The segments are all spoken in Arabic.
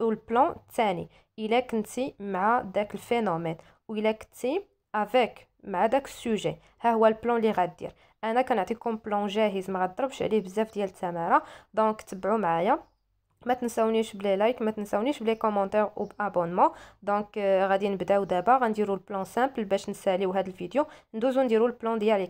والبلان الثاني الا كنتي مع داك الفينومين والا كنتي افيك مع داك السوجي ها هو البلان اللي غدير انا كنعطيكم بلان جاهز ما غضربش عليه بزاف ديال التماره دونك تبعوا معايا ما تنساونيش بلي لايك ما تنساونيش بلي كومونتير و بابونمو دونك آه، غادي نبداو دابا غنديروا البلان سامبل باش نساليو هذا الفيديو ندوزو نديرو البلان ديال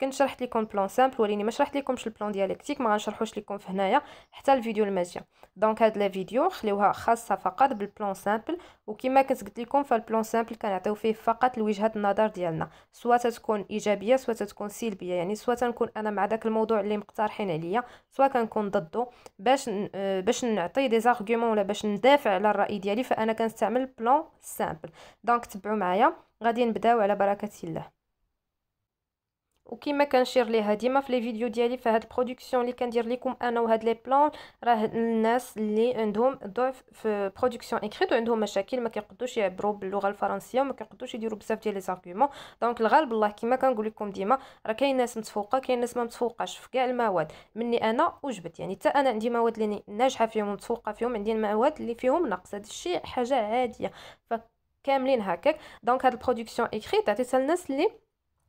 كنت شرحت لكم بلان سامبل وليني ما شرحت لكمش البلان ديالكتيك ما غنشرحوش لكم في هنايا حتى الفيديو الماجيه دونك هاد لا فيديو خليوها خاصه فقط بالبلان سامبل وكما كنت قلت لكم فالبلان سامبل كنعطيو فيه فقط لوجهه النظر ديالنا سواء تكون ايجابيه سواء تكون سلبيه يعني سواء تنكون انا مع داك الموضوع اللي مقترحين عليا سواء كنكون ضده باش آه، باش نعطي دي زارغومون ولا باش ندافع على الراي ديالي فانا كنستعمل بلان سامبل دونك تبعوا معايا غادي نبداو على بركه الله وكما كنشير ليها ديما في لي فيديو ديالي في هاد البرودكسيون اللي كندير لكم انا وهاد لي بلان راه الناس اللي عندهم ضعف في برودكسيون اكريت وعندهم مشاكل ما كيقدوش يعبروا باللغه الفرنسيه وما كيقدوش يديروا بزاف ديال لي زارغومون دونك الغالب الله كيما كنقول لكم ديما راه كاين ناس متفوقه كاين ناس ما متفوقاش في كاع المواد مني انا وجبت يعني حتى انا عندي مواد اللي ناجحه فيهم ومتفوقه فيهم عندي المواد اللي فيهم نقص هذا الشيء حاجه عاديه فكاملين هكاك دونك هاد البرودكسيون اكريت عطيتها للناس اللي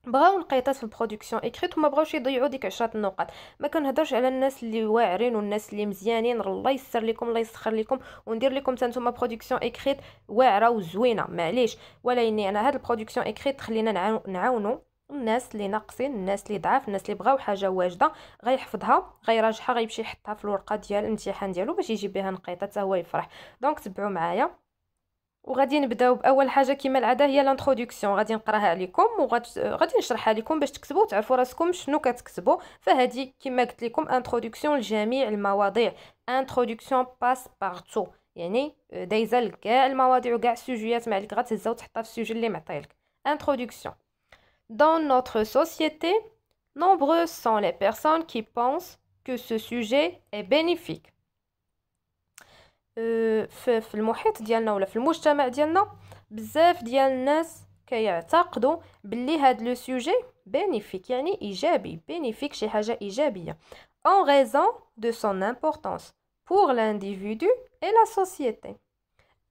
بغاو القيطات في البرودكسيون اكريت وما بغاوش يضيعوا ديك 10 النقط ما كنهضرش على الناس اللي واعرين والناس اللي مزيانين الله يسر لكم الله يسخر لكم وندير لكم نتوما برودكسيون اكريت واعره وزوينه معليش ولا اني انا هاد البرودكسيون اكريت خلينا نعاونوا الناس اللي ناقصين الناس اللي ضعاف الناس اللي بغاو حاجه واجده غيحفظها غيراجعها غيمشي يحطها في الورقه ديال الامتحان ديالو باش يجيب بها نقيطه حتى هو يفرح دونك تبعوا معايا وغادي نبداو باول حاجه كما العاده هي لانتروداكسيون غادي نقراها عليكم وغادي نشرحها لكم باش تكتبوا وتعرفوا راسكم شنو كتكتبوا فهذه كما قلت لكم انتروداكسيون لجميع المواضيع انتروداكسيون باس بارتو يعني دايزه لكاع المواضيع وكاع السوجيات ما عليك غتهزها وتحطها في السوجي اللي معطيلك انتروداكسيون دون نوتر سوسيتي nombreuses sont les personnes qui pensent que ce sujet est bénéfique في المحيط ديالنا ولا في المجتمع ديالنا بزاف ديال الناس كيعتقدوا باللي هاد لو سوجي بينيفيك يعني ايجابي بينيفيك شي حاجه ايجابيه اون غيزون دو سون امبورطونس بور لانديفيدو اي لا سوسيتي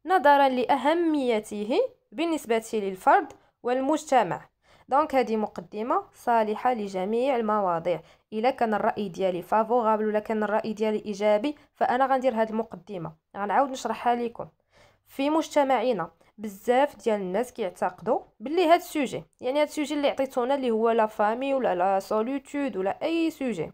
نظرا لأهميته بالنسبة للفرد والمجتمع دونك هذه مقدمه صالحه لجميع المواضيع الا كان الراي ديالي فافورابل ولا كان الراي ديالي ايجابي فانا غندير هذه المقدمه غنعاود نشرحها لكم في مجتمعنا بزاف ديال الناس كيعتقدوا باللي هاد السوجي يعني هاد السوجي اللي عطيتونا اللي هو لا فامي ولا لا سوليتود ولا اي سوجي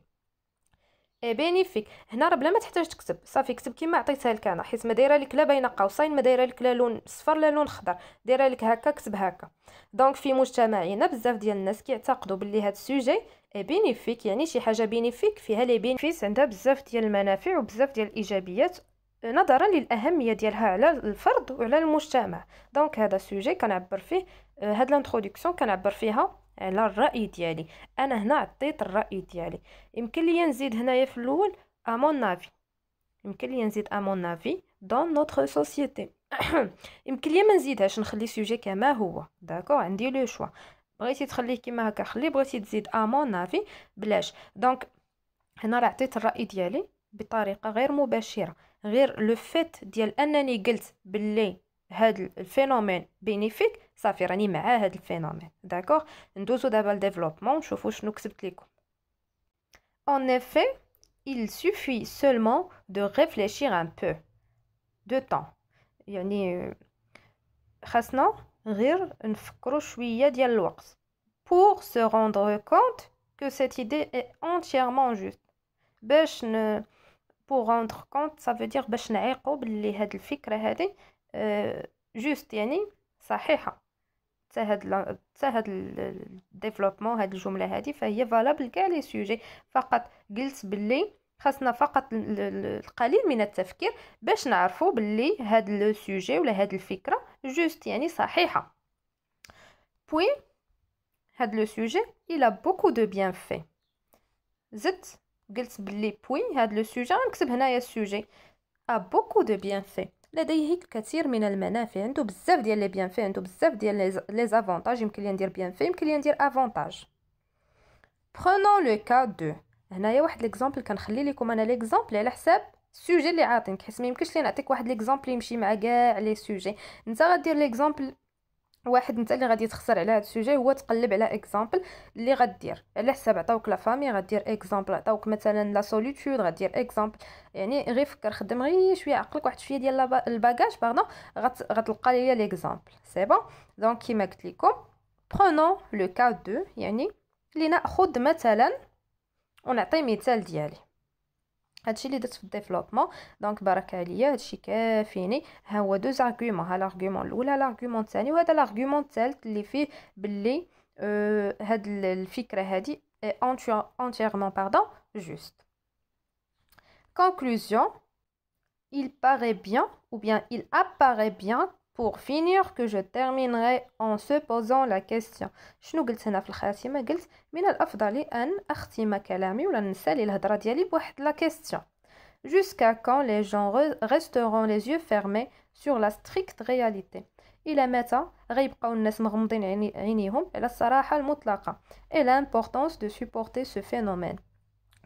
بينيفيك هنا راه بلا ما تحتاج تكتب صافي كتب كيما عطيتها لك انا حيت ما دايره لك لا بين قوسين ما دايره لك لا لون صفر لا لون خضر دايره لك هكا كتب هكا دونك في مجتمعنا بزاف ديال الناس كيعتقدوا باللي هاد السوجي بينيفيك يعني شي حاجه بينيفيك فيها لي بينيفيس عندها بزاف ديال المنافع وبزاف ديال الايجابيات نظرا للاهميه ديالها على الفرد وعلى المجتمع دونك هذا السوجي كنعبر فيه هاد لانتروديكسيون كنعبر فيها على الراي ديالي انا هنا عطيت الراي ديالي يمكن ليا نزيد هنايا في الاول امون نافي يمكن ليا نزيد امون نافي دون نوتر سوسيتي يمكن ليا ما نزيدهاش نخلي السوجي كما هو داكو عندي لو شوا بغيتي تخليه كيما هكا خليه بغيتي تزيد امون نافي بلاش دونك هنا راه عطيت الراي ديالي بطريقه غير مباشره غير لو فيت ديال انني قلت باللي Le phénomène bénéfique, ça fait un anime à ce phénomène. D'accord Nous avons le développement, nous ne pouvons pas le En effet, il suffit seulement de réfléchir un peu, de temps. Il y a nous réfléchissions, nous ne pouvons pour se rendre compte que cette idée est entièrement juste. Pour se rendre compte, ça veut dire que nous avons le phénomène. آه، جوست يعني صحيحه حتى هاد هاد الديفلوبمون هاد الجمله هادي فهي فالابل كاع لي سوجي فقط قلت باللي خاصنا فقط القليل من التفكير باش نعرفوا باللي هاد لو سوجي ولا هاد الفكره جوست يعني صحيحه بوي هاد لو سوجي الى بوكو دو بيان في زدت قلت باللي بوي هاد لو سوجي نكتب هنايا السوجي ا بوكو دو بيان في لديه الكثير من المنافع عنده بزاف ديال لي بيانفي عنده بزاف ديال لي زافونتاج يمكن لي ندير بيانفي يمكن لي ندير افونتاج برونون لو كا دو هنايا واحد ليكزامبل كنخلي لكم انا ليكزامبل على حساب السوجي اللي عاطينك حيت ما يمكنش لي نعطيك واحد ليكزامبل يمشي مع كاع لي سوجي انت غدير ليكزامبل واحد انت اللي غادي تخسر على هذا السوجي هو تقلب على اكزامبل اللي غدير على حساب عطاوك لا فامي غدير اكزامبل عطاوك مثلا لا سوليتود غدير اكزامبل يعني غير فكر خدم غير شويه عقلك واحد شويه ديال الباجاج باغنا غتلقى ليا ليكزامبل سي بون دونك كيما قلت لكم برونون لو كا دو يعني لناخذ مثلا ونعطي مثال ديالي هادشي اللي درت في الديفلوبمون دونك c'est عليا هادشي كافيني ها هو l'argument ها لارغومون الاولى لارغومون الثاني وهذا entièrement pardon juste conclusion il paraît bien ou bien il apparaît bien pour finir, que je terminerai en se posant la question. شنو قلت هنا في قلت من question. Jusqu'à quand les gens resteront les yeux fermés sur la stricte réalité Il متى غيبقاو الناس مغمضين عينيهم على الصراحة et l'importance de supporter ce phénomène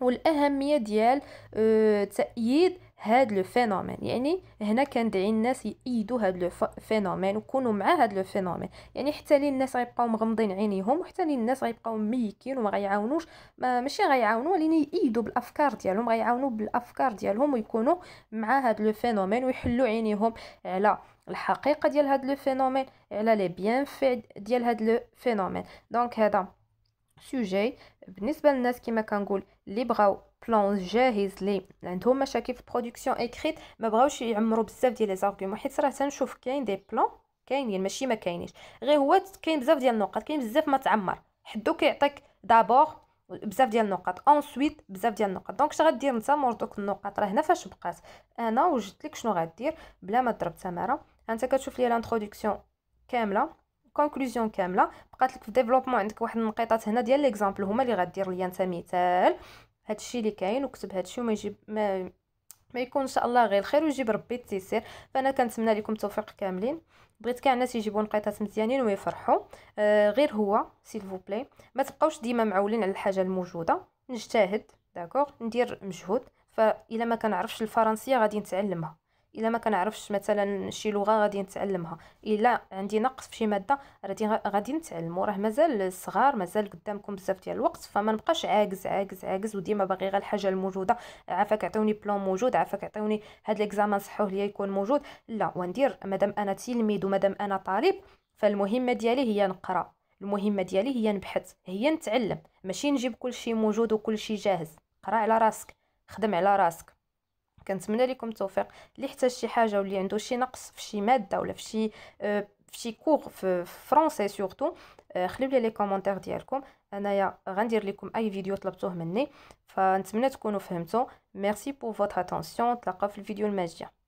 والأهمية هاد لو فينومين يعني هنا كندعي الناس يأيدوا هاد لو فينومين ويكونوا مع هاد لو فينومين يعني حتى لي الناس غيبقاو مغمضين عينيهم وحتى لي الناس غيبقاو ميكين وما غيعاونوش ما ماشي غيعاونوا ولكن يأيدوا بالافكار ديالهم غيعاونوا بالافكار ديالهم ويكونوا مع هاد لو فينومين ويحلوا عينيهم على الحقيقه ديال هاد لو فينومين على لي في ديال هاد لو فينومين دونك هذا سوجي بالنسبه للناس كما كنقول اللي بغاو بلان جاهز لي عندهم مشاكل في البرودكسيون اكريت ما بغاوش يعمروا بزاف ديال لي زارغومون حيت راه تنشوف كاين دي بلان كاينين ماشي ما كاينينش غير هو كاين بزاف ديال النقط كاين بزاف ما تعمر حدو كيعطيك دابور بزاف ديال النقط اونسويت بزاف ديال النقط دونك اش غدير نتا مور دوك النقط راه هنا فاش بقات انا وجدت لك شنو غدير بلا ما ضرب تماره انت كتشوف لي لانترودكسيون كامله كونكلوزيون كامله بقات لك في ديفلوبمون عندك واحد النقيطات هنا ديال ليكزامبل هما اللي غدير ليا انت مثال هادشي اللي كاين وكتب هادشي وما يجيب ما ما يكون ان شاء الله غير الخير ويجيب ربي التيسير فانا كنتمنى لكم التوفيق كاملين بغيت كاع الناس يجيبوا نقيطات مزيانين ويفرحوا آه غير هو سيلفو بلاي ما تبقاوش ديما معولين على الحاجه الموجوده نجتهد داكوغ ندير مجهود فإلا ما كنعرفش الفرنسيه غادي نتعلمها الا ما كنعرفش مثلا شي لغه غادي نتعلمها الا عندي نقص في شي ماده غادي غادي نتعلم وراه مازال صغار مازال قدامكم بزاف ديال الوقت فما نبقاش عاجز عاجز عاجز وديما باغي غير الحاجه الموجوده عافاك عطيوني بلون موجود عافاك عطيوني هاد ليكزامان صحوه ليا يكون موجود لا وندير مادام انا تلميذ ومادام انا طالب فالمهمه ديالي هي نقرا المهمه ديالي هي نبحث هي نتعلم ماشي نجيب كل شيء موجود وكل شيء جاهز قرا على راسك خدم على راسك كنتمنى لكم التوفيق اللي يحتاج شي حاجه واللي عنده شي نقص في شي ماده ولا في شي آه، في شي كور في فرونسي سورتو آه، خليو لي لي كومونتير ديالكم انايا غندير لكم اي فيديو طلبتوه مني فنتمنى تكونوا فهمتوا ميرسي بور فوتر اتونسيون نتلاقاو في الفيديو الماجيه